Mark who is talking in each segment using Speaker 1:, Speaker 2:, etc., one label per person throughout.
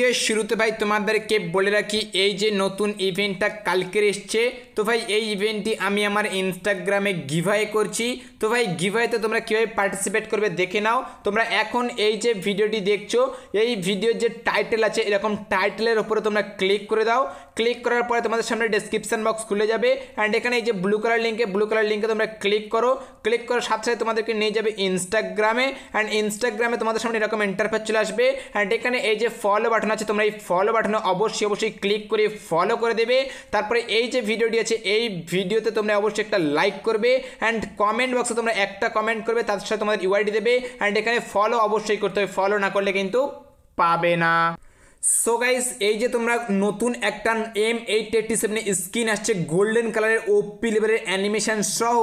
Speaker 1: এর ইয়ে শুরুতে ভাই তোমাদেরকে বলে রাখি এই যে নতুন ইভেন্টটা কালকের এসছে তো ভাই এই ইভেন্টটি আমি আমার ইনস্টাগ্রামে গিভাই করছি তো ভাই গিভাইতে তোমরা কীভাবে পার্টিসিপেট করবে দেখে নাও তোমরা এখন এই যে ভিডিওটি দেখছো এই ভিডিওর যে টাইটেল আছে এরকম টাইটেলের ওপরে তোমরা ক্লিক করে দাও ক্লিক করার পরে তোমাদের সামনে ডেসক্রিপশান বক্স খুলে যাবে অ্যান্ড এখানে এই যে ব্লু কালার লিঙ্কে ব্লু কালার লিঙ্কে তোমরা ক্লিক করো ক্লিক করার সাথে সাথে তোমাদেরকে নিয়ে যাবে ইনস্টাগ্রামে অ্যান্ড ইনস্টাগ্রামে তোমাদের সামনে এরকম ইন্টারফেস চলে আসবে অ্যান্ড এখানে এই যে ফলো বাটন বাটন আছে তোমরা এই ফলো বাটনে অবশ্যই অবশ্যই ক্লিক করে ফলো করে দেবে তারপরে এই যে ভিডিওটি আছে এই ভিডিওতে তোমরা অবশ্যই একটা লাইক করবে অ্যান্ড কমেন্ট বক্সে তোমরা একটা কমেন্ট করবে তার সাথে তোমাদের ইউআইডি দেবে অ্যান্ড এখানে ফলো অবশ্যই করতে হবে ফলো না করলে কিন্তু পাবে না সো গাইস এই যে তোমরা নতুন একটা এম এইট এইটটি সেভেনের স্ক্রিন আসছে গোল্ডেন কালারের ওপি লেভেলের অ্যানিমেশন সহ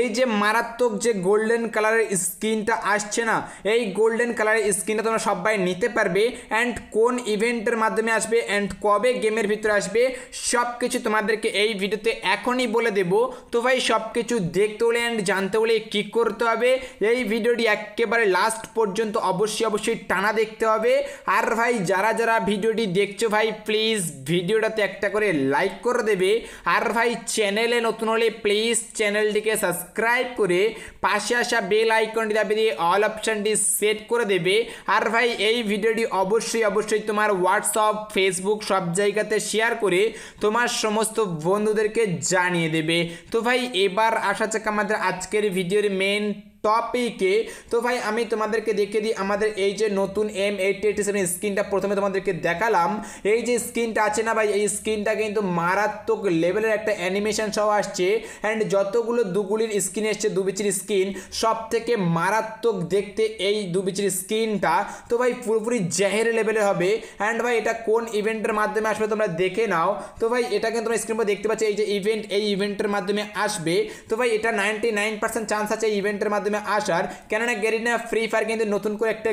Speaker 1: এই যে মারাত্মক যে গোল্ডেন কালারের স্ক্রিনটা আসছে না এই গোল্ডেন কালারের স্ক্রিনটা তোমরা সবাই নিতে পারবে অ্যান্ড কোন ইভেন্টের মাধ্যমে আসবে অ্যান্ড কবে গেমের ভিতরে আসবে সব কিছু তোমাদেরকে এই ভিডিওতে এখনই বলে দেব তো ভাই সব কিছু দেখতে হলে অ্যান্ড জানতে হলে কী করতে হবে এই ভিডিওটি একেবারে লাস্ট পর্যন্ত অবশ্যই অবশ্যই টানা দেখতে হবে আর ভাই যারা যারা ভিডিওটি দেখছো ভাই প্লিজ ভিডিওটাতে একটা করে লাইক করে দেবে আর ভাই চ্যানেলে নতুন হলে প্লিজ চ্যানেলটিকে সাবস্ক্রাইব করে পাশে আসা বেল আইকনটি দাবি দিয়ে অল অপশানটি সেট করে দেবে আর ভাই এই ভিডিওটি অবশ্যই অবশ্যই তোমার হোয়াটসঅ্যাপ ফেসবুক সব জায়গাতে শেয়ার করে তোমার সমস্ত বন্ধুদেরকে জানিয়ে দেবে তো ভাই এবার আসা যাক আমাদের আজকের ভিডিওর মেন টপিকে তো ভাই আমি তোমাদেরকে দেখে দিই আমাদের এই যে নতুন এম এইটটি এইটটি সেভেন স্ক্রিনটা প্রথমে তোমাদেরকে দেখালাম এই যে স্ক্রিনটা আছে না ভাই এই স্ক্রিনটা কিন্তু মারাত্মক লেভেলের একটা অ্যানিমেশন সহ আসছে অ্যান্ড যতগুলো দুগুলির স্ক্রিন এসছে দুবিচির স্ক্রিন সব থেকে মারাত্মক দেখতে এই দুবিচির স্ক্রিনটা তো ভাই পুরোপুরি জেহের লেভেলে হবে অ্যান্ড ভাই এটা কোন ইভেন্টের মাধ্যমে আসবে তোমরা দেখে নাও তো ভাই এটা কিন্তু তোমরা স্ক্রিন দেখতে পাচ্ছ এই যে ইভেন্ট এই ইভেন্টের মাধ্যমে আসবে তো ভাই এটা নাইনটি নাইন পার্সেন্ট চান্স আছে ইভেন্টের মাধ্যমে মাধ্যমে আসার কেননা গেরিনা ফ্রি ফায়ার কিন্তু নতুন করে একটা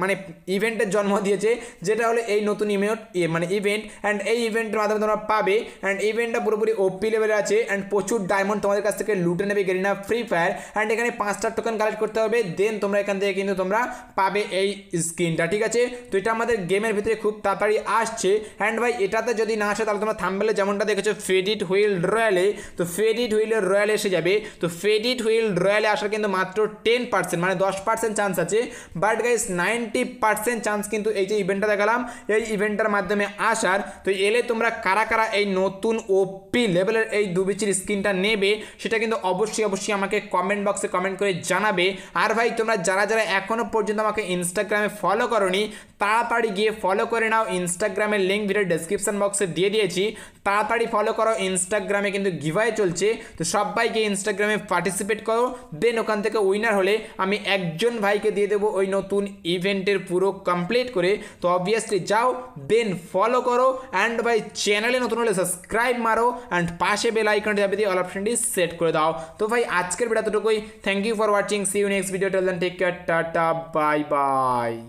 Speaker 1: মানে ইভেন্টের জন্ম দিয়েছে যেটা হলো এই নতুন ইমেট মানে ইভেন্ট অ্যান্ড এই ইভেন্টের মাধ্যমে তোমরা পাবে অ্যান্ড ইভেন্টটা পুরোপুরি ওপি লেভেলে আছে অ্যান্ড প্রচুর ডায়মন্ড তোমাদের কাছ থেকে লুটে নেবে গেরিনা ফ্রি ফায়ার অ্যান্ড এখানে পাঁচটা টোকেন কালেক্ট করতে হবে দেন তোমরা এখান থেকে কিন্তু তোমরা পাবে এই স্ক্রিনটা ঠিক আছে তো এটা আমাদের গেমের ভিতরে খুব তাড়াতাড়ি আসছে অ্যান্ড ভাই এটাতে যদি না আসে তাহলে তোমরা থাম্বেলে যেমনটা দেখেছো ফেডিট হুইল রয়্যালে তো ফেডিট হুইলের রয়্যালে এসে যাবে তো ফেডিট হুইল রয়্যালে আসার কিন্তু মাত্র টেন পার্সেন্ট মানে দশ পার্সেন্ট চান্স আছে but guys nine ninety percent chance কিন্তু এই যে ইভেন্টটা দেখালাম এই ইভেন্টটার মাধ্যমে আসার তো এলে তোমরা কারা কারা এই নতুন ওপি লেভেলের এই দুবিচির স্ক্রিনটা নেবে সেটা কিন্তু অবশ্যই অবশ্যই আমাকে কমেন্ট বক্সে কমেন্ট করে জানাবে আর ভাই তোমরা যারা যারা এখনও পর্যন্ত আমাকে ইনস্টাগ্রামে ফলো করনি তাড়াতাড়ি গিয়ে ফলো করে নাও ইনস্টাগ্রামের লিঙ্ক ভিডিও ডিসক্রিপশান বক্সে দিয়ে দিয়েছি তাড়াতাড়ি ফলো করো ইনস্টাগ্রামে কিন্তু গিভাই চলছে তো সবাইকে ইনস্টাগ্রামে পার্টিসিপেট করো দেন ওখান থেকে উইনার হলে আমি একজন ভাইকে দিয়ে দেবো ওই নতুন ইভেন্ট ইভেন্টের পুরো কমপ্লিট করে তো অবভিয়াসলি যাও দেন ফলো করো অ্যান্ড বাই চ্যানেলে নতুন হলে সাবস্ক্রাইব মারো অ্যান্ড পাশে বেল আইকনটি চাপে দিয়ে অল অপশনটি সেট করে দাও তো ভাই আজকের ভিডিও এতটুকুই thank you for watching see you next video till then take care tata bye by